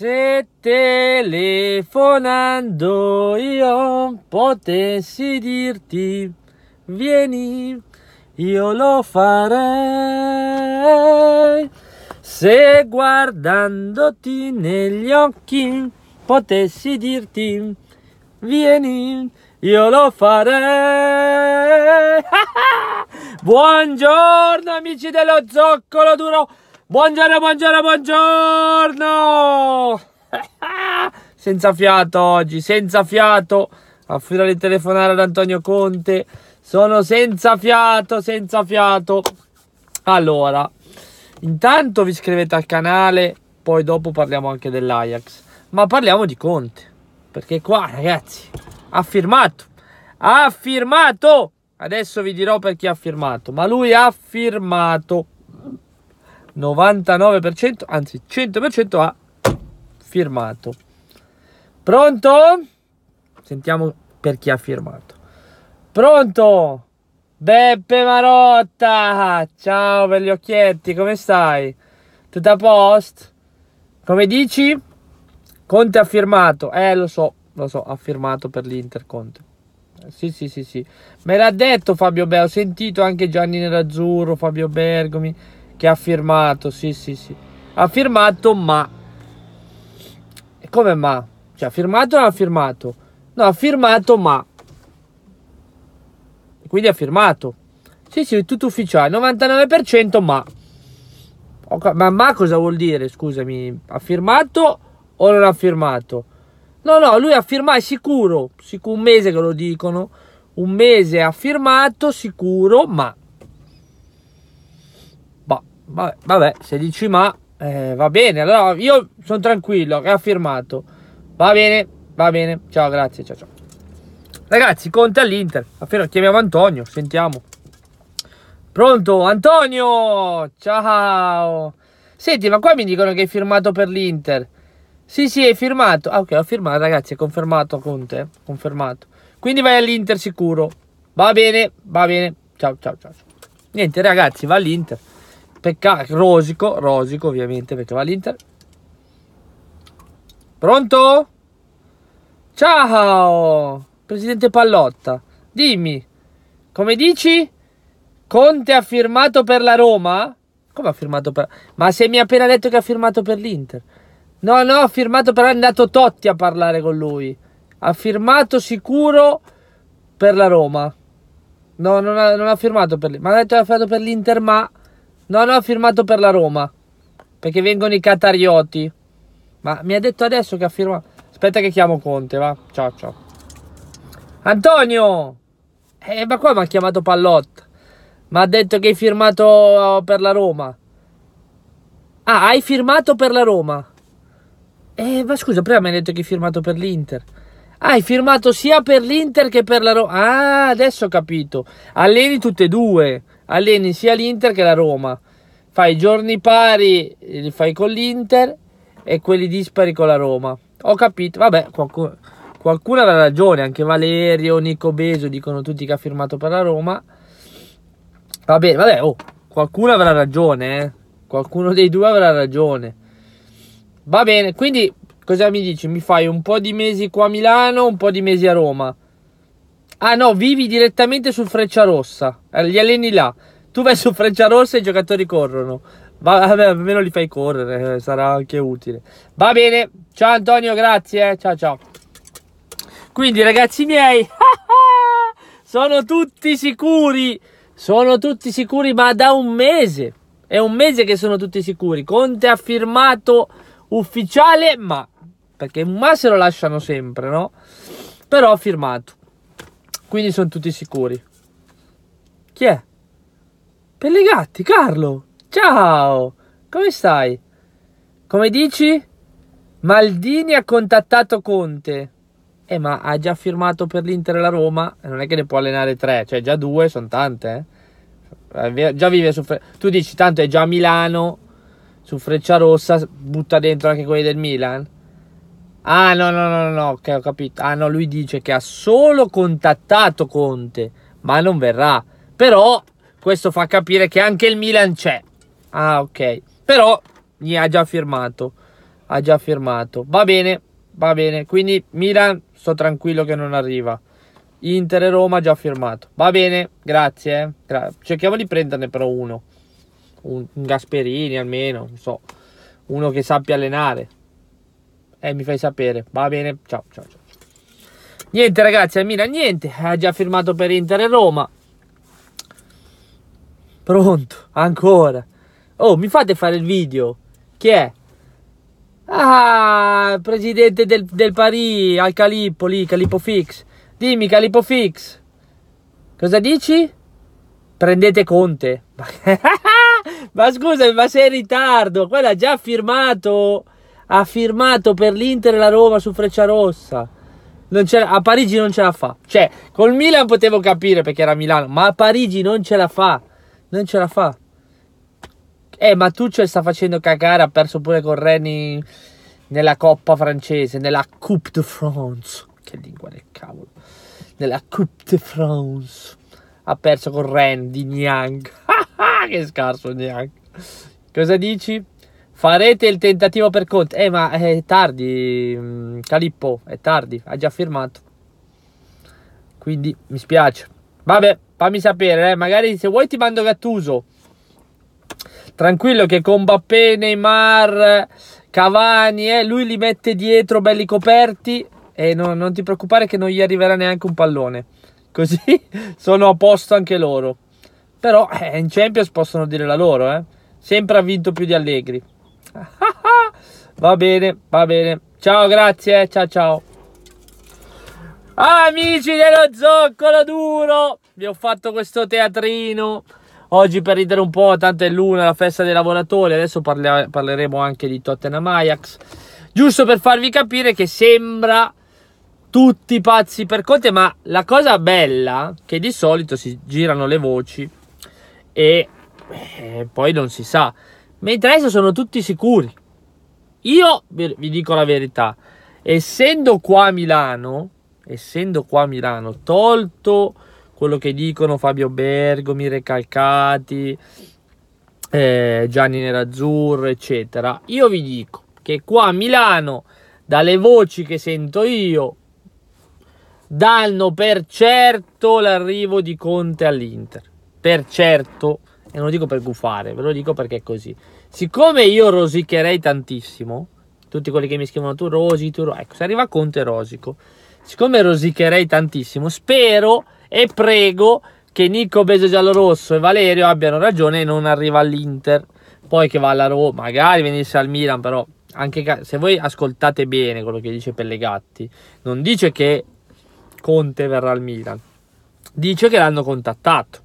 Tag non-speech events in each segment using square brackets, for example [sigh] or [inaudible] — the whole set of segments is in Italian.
Se telefonando io potessi dirti vieni, io lo farei. Se guardandoti negli occhi potessi dirti vieni, io lo farei. [laughs] Buongiorno amici dello zoccolo duro. Buongiorno, buongiorno, buongiorno! [laughs] senza fiato oggi, senza fiato. Affidare il telefonare ad Antonio Conte. Sono senza fiato, senza fiato. Allora, intanto vi iscrivete al canale, poi dopo parliamo anche dell'Ajax. Ma parliamo di Conte, perché qua ragazzi, ha firmato, ha firmato. Adesso vi dirò per chi ha firmato, ma lui ha firmato. 99%, anzi 100% ha firmato. Pronto? Sentiamo per chi ha firmato. Pronto? Beppe Marotta! Ciao per gli occhietti, come stai? Tutto a post? Come dici? Conte ha firmato. Eh, lo so, lo so, ha firmato per l'Inter Conte. Sì, sì, sì, sì. Me l'ha detto Fabio Beh, ho sentito anche Gianni Nerazzurro, Fabio Bergomi. Che ha firmato, sì, sì, sì. Ha firmato, ma... come ma? Cioè, ha firmato o non ha firmato? No, ha firmato, ma... quindi ha firmato. Sì, sì, tutto ufficiale. 99% ma... Ma, ma cosa vuol dire? Scusami, ha firmato o non ha firmato? No, no, lui ha firmato, è sicuro, sicuro, un mese che lo dicono, un mese ha firmato, sicuro, ma vabbè, vabbè se dici ma eh, va bene, allora io sono tranquillo, che ha firmato. Va bene, va bene, ciao, grazie, ciao, ciao. Ragazzi, Conte all'Inter, chiamiamo Antonio, sentiamo. Pronto, Antonio, ciao. Senti, ma qua mi dicono che hai firmato per l'Inter. Sì, sì, hai firmato. Ah, ok, ho firmato, ragazzi, è confermato Conte, confermato. Quindi vai all'Inter sicuro. Va bene, va bene. Ciao, ciao, ciao. Niente, ragazzi, va all'Inter. Peccato, Rosico, Rosico ovviamente perché va all'Inter. Pronto? Ciao, presidente Pallotta. Dimmi, come dici? Conte ha firmato per la Roma? Come ha firmato per... Ma se mi ha appena detto che ha firmato per l'Inter. No, no, ha firmato però è andato Totti a parlare con lui. Ha firmato sicuro per la Roma. No, non ha, non ha firmato per l'Inter. Ma ha detto che ha firmato per l'Inter, ma... No, no, ha firmato per la Roma. Perché vengono i catarioti. Ma mi ha detto adesso che ha firmato. Aspetta che chiamo Conte, va. Ciao, ciao. Antonio! Eh, ma qua mi ha chiamato Pallotta. Mi ha detto che hai firmato oh, per la Roma. Ah, hai firmato per la Roma. Eh, ma scusa, prima mi hai detto che hai firmato per l'Inter. Ah, hai firmato sia per l'Inter che per la Roma. Ah, adesso ho capito. Alleni tutte e due alleni sia l'Inter che la Roma. Fai i giorni pari, li fai con l'Inter e quelli dispari con la Roma. Ho capito, vabbè, qualcuno, qualcuno aveva ragione, anche Valerio, Nico Beso dicono tutti che ha firmato per la Roma. Va bene, vabbè, oh, qualcuno avrà ragione, eh? qualcuno dei due avrà ragione. Va bene, quindi cosa mi dici? Mi fai un po' di mesi qua a Milano, un po' di mesi a Roma. Ah no, vivi direttamente sul Freccia Rossa, eh, gli alleni là. Tu vai su Freccia Rossa e i giocatori corrono. Vabbè, almeno li fai correre, eh, sarà anche utile. Va bene, ciao Antonio, grazie, eh. ciao ciao. Quindi ragazzi miei, [laughs] sono tutti sicuri, sono tutti sicuri, ma da un mese. È un mese che sono tutti sicuri. Conte ha firmato ufficiale, ma perché un ma se lo lasciano sempre, no? Però ha firmato. Quindi sono tutti sicuri. Chi è? Pellegatti, Carlo! Ciao! Come stai? Come dici? Maldini ha contattato Conte. Eh, ma ha già firmato per l'Inter e la Roma. Eh, non è che ne può allenare tre, cioè già due sono tante. Eh? eh già vive su. Fre- tu dici, tanto è già a Milano, su Freccia Rossa. butta dentro anche quelli del Milan. Ah, no, no, no, no, ok, ho capito. Ah, no, lui dice che ha solo contattato Conte, ma non verrà. Però questo fa capire che anche il Milan c'è. Ah, ok. Però gli ha già firmato. Ha già firmato. Va bene, va bene. Quindi Milan, sto tranquillo che non arriva. Inter e Roma già firmato. Va bene, grazie. Eh. Gra- Cerchiamo di prenderne però uno. Un, un Gasperini almeno, non so. Uno che sappia allenare e eh, mi fai sapere. Va bene, ciao, ciao, ciao. Niente ragazzi, a Milan niente, ha già firmato per Inter e Roma. Pronto, ancora. Oh, mi fate fare il video? Chi è? Ah, presidente del, del Parì, al Calippo lì, Calippo Fix. Dimmi, Calippo Fix, cosa dici? Prendete Conte. [laughs] ma scusami, ma sei in ritardo, quella ha già firmato ha firmato per l'Inter e la Roma su Frecciarossa. a Parigi non ce la fa. Cioè, col Milan potevo capire perché era Milano, ma a Parigi non ce la fa. Non ce la fa. Eh, ma Tuccio sta facendo cagare, ha perso pure con Reni nella Coppa francese, nella Coupe de France. Che lingua del cavolo. Nella Coupe de France. Ha perso con Rennes di Niang. [laughs] che scarso Niang. Cosa dici? Farete il tentativo per Conte. Eh, ma è tardi, mm, Calippo, è tardi, ha già firmato. Quindi mi spiace. Vabbè, fammi sapere, eh. magari se vuoi ti mando Gattuso. Tranquillo che con Bappé, Neymar, Cavani, eh, lui li mette dietro belli coperti e no, non ti preoccupare che non gli arriverà neanche un pallone. [laughs] Così sono a posto anche loro. Però eh, in Champions possono dire la loro, eh. Sempre ha vinto più di Allegri. [laughs] va bene, va bene. Ciao, grazie, ciao ciao. Amici dello zoccolo duro, vi ho fatto questo teatrino. Oggi per ridere un po', tanto è l'una, la festa dei lavoratori. Adesso parla- parleremo anche di Tottenham Ajax. Giusto per farvi capire che sembra tutti pazzi per Conte, ma la cosa bella che di solito si girano le voci e eh, poi non si sa. Mentre adesso sono tutti sicuri. Io vi dico la verità, essendo qua a Milano, essendo qua a Milano, tolto quello che dicono Fabio Bergomi, Recalcati, eh, Gianni Nerazzurro, eccetera, io vi dico che qua a Milano, dalle voci che sento io, danno per certo l'arrivo di Conte all'Inter. Per certo e non lo dico per gufare, ve lo dico perché è così. Siccome io rosicherei tantissimo, tutti quelli che mi scrivono tu rosi, tu rosi, ecco, se arriva Conte rosico. Siccome rosicherei tantissimo, spero e prego che Nico Beso Giallorosso e Valerio abbiano ragione e non arriva all'Inter. Poi che va alla Roma, magari venisse al Milan, però anche se voi ascoltate bene quello che dice Pellegatti, non dice che Conte verrà al Milan, dice che l'hanno contattato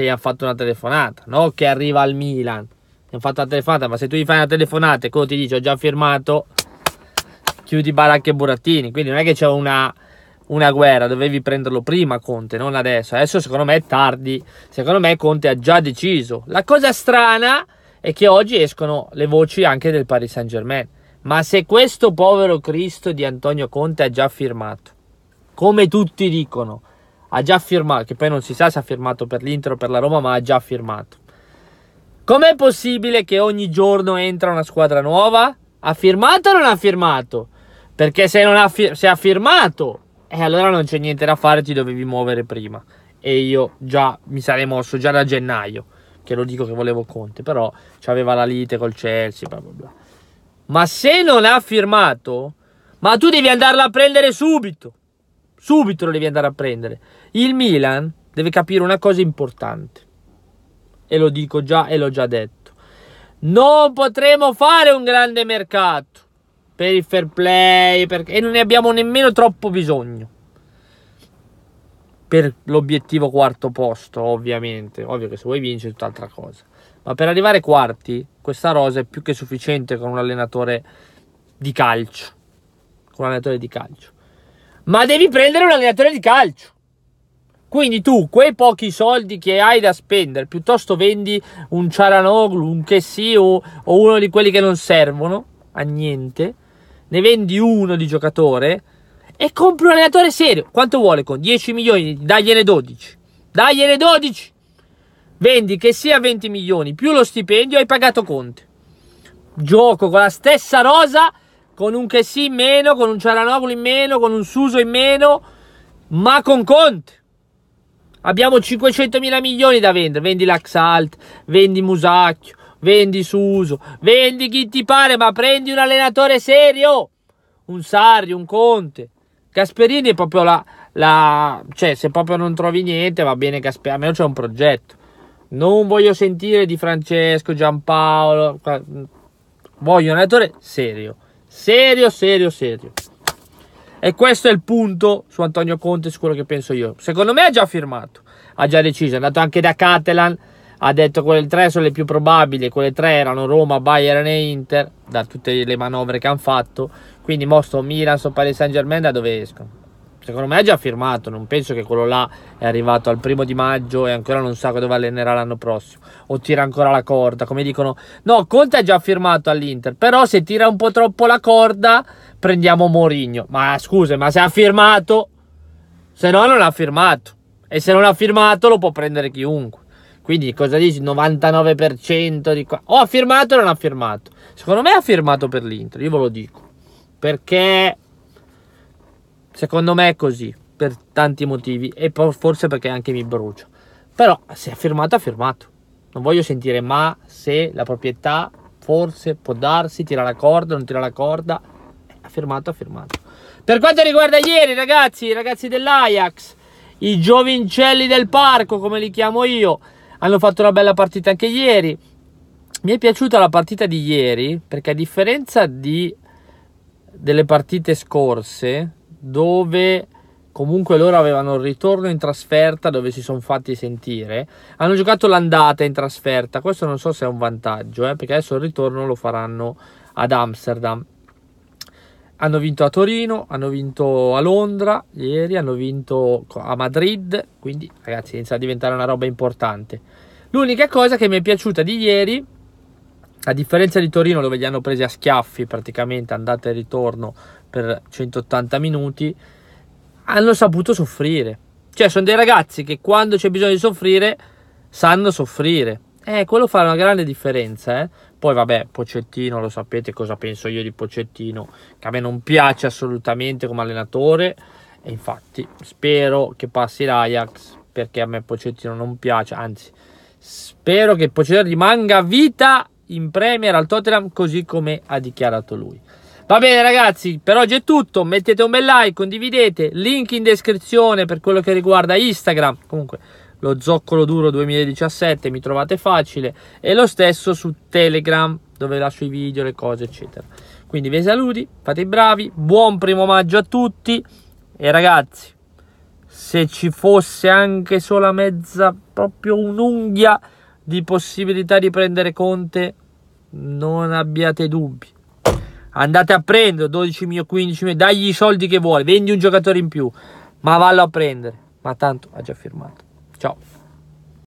che gli hanno fatto una telefonata, no? Che arriva al Milan, gli hanno fatto una telefonata, ma se tu gli fai una telefonata e quello ti dice ho già firmato, chiudi Baracca e Burattini, quindi non è che c'è una una guerra, dovevi prenderlo prima Conte, non adesso. Adesso secondo me è tardi, secondo me Conte ha già deciso. La cosa strana è che oggi escono le voci anche del Paris Saint Germain. Ma se questo povero Cristo di Antonio Conte ha già firmato, come tutti dicono, ha già firmato, che poi non si sa se ha firmato per l'Inter o per la Roma, ma ha già firmato. Com'è possibile che ogni giorno entra una squadra nuova? Ha firmato o non ha firmato? Perché se, non ha, fi- se ha firmato, eh, allora non c'è niente da fare, ti dovevi muovere prima. E io già mi sarei mosso già da gennaio, che lo dico che volevo Conte, però c'aveva la lite col Chelsea, bla bla bla. Ma se non ha firmato, ma tu devi andarla a prendere subito. Subito lo devi andare a prendere. Il Milan deve capire una cosa importante, e lo dico già e l'ho già detto, non potremo fare un grande mercato per il fair play perché, e non ne abbiamo nemmeno troppo bisogno per l'obiettivo quarto posto, ovviamente. Ovvio che se vuoi vincere è tutt'altra cosa. Ma per arrivare quarti, questa rosa è più che sufficiente con un allenatore di calcio. Con un allenatore di calcio. Ma devi prendere un allenatore di calcio. Quindi tu quei pochi soldi che hai da spendere, piuttosto vendi un Ciaranoglu, un Chessy o, o uno di quelli che non servono a niente, ne vendi uno di giocatore e compri un allenatore serio. Quanto vuole con 10 milioni? Dagliene 12. Dagliene 12. Vendi che sia 20 milioni più lo stipendio, hai pagato Conte. Gioco con la stessa rosa, con un Chessy in meno, con un Ciaranoglu in meno, con un Suso in meno, ma con Conte. Abbiamo 500.000 milioni da vendere. Vendi l'Axalt, vendi Musacchio, vendi Suso, vendi chi ti pare, ma prendi un allenatore serio. Un Sarri, un Conte. Gasperini è proprio la, la... cioè se proprio non trovi niente va bene Gasperini, almeno c'è un progetto. Non voglio sentire di Francesco, Giampaolo. Voglio un allenatore serio. Serio, serio, serio. E questo è il punto su Antonio Conte, su quello che penso io. Secondo me ha già firmato, ha già deciso, è andato anche da Catalan, ha detto quelle tre sono le più probabili, quelle tre erano Roma, Bayern e Inter, da tutte le manovre che hanno fatto, quindi mostro Milan, so Paris Saint Germain da dove escono secondo me ha già firmato, non penso che quello là è arrivato al primo di maggio e ancora non sa dove allenerà l'anno prossimo o tira ancora la corda, come dicono. No, Conte ha già firmato all'Inter, però se tira un po' troppo la corda prendiamo Mourinho. Ma scusa, ma se ha firmato, se no non ha firmato e se non ha firmato lo può prendere chiunque. Quindi cosa dici? 99% di qua. O ha firmato o non ha firmato. Secondo me ha firmato per l'Inter, io ve lo dico. Perché Secondo me è così, per tanti motivi, e forse perché anche mi brucio. Però se ha firmato, ha firmato. Non voglio sentire ma se la proprietà forse può darsi, tira la corda, non tira la corda. Ha firmato, ha firmato. Per quanto riguarda ieri, ragazzi, i ragazzi dell'Ajax, i giovincelli del parco, come li chiamo io, hanno fatto una bella partita anche ieri. Mi è piaciuta la partita di ieri perché a differenza di, delle partite scorse, dove comunque loro avevano il ritorno in trasferta dove si sono fatti sentire. Hanno giocato l'andata in trasferta, questo non so se è un vantaggio, eh, perché adesso il ritorno lo faranno ad Amsterdam. Hanno vinto a Torino, hanno vinto a Londra ieri, hanno vinto a Madrid, quindi ragazzi inizia a diventare una roba importante. L'unica cosa che mi è piaciuta di ieri, a differenza di Torino dove li hanno presi a schiaffi praticamente andata e ritorno per 180 minuti, hanno saputo soffrire. Cioè, sono dei ragazzi che quando c'è bisogno di soffrire, sanno soffrire. Eh, quello fa una grande differenza, eh. Poi vabbè, Pocettino, lo sapete cosa penso io di Pocettino, che a me non piace assolutamente come allenatore e infatti spero che passi l'Ajax perché a me Pocettino non piace, anzi spero che Pocettino rimanga a vita in Premier al Tottenham così come ha dichiarato lui. Va bene ragazzi, per oggi è tutto, mettete un bel like, condividete, link in descrizione per quello che riguarda Instagram, comunque lo zoccolo duro 2017 mi trovate facile e lo stesso su Telegram dove lascio i video, le cose eccetera. Quindi vi saluti, fate i bravi, buon primo maggio a tutti e ragazzi, se ci fosse anche sola mezza, proprio un'unghia di possibilità di prendere Conte, non abbiate dubbi andate a prendere 12 milioni, 15 milioni, dagli i soldi che vuoi, vendi un giocatore in più, ma vallo a prendere. Ma tanto ha già firmato. Ciao.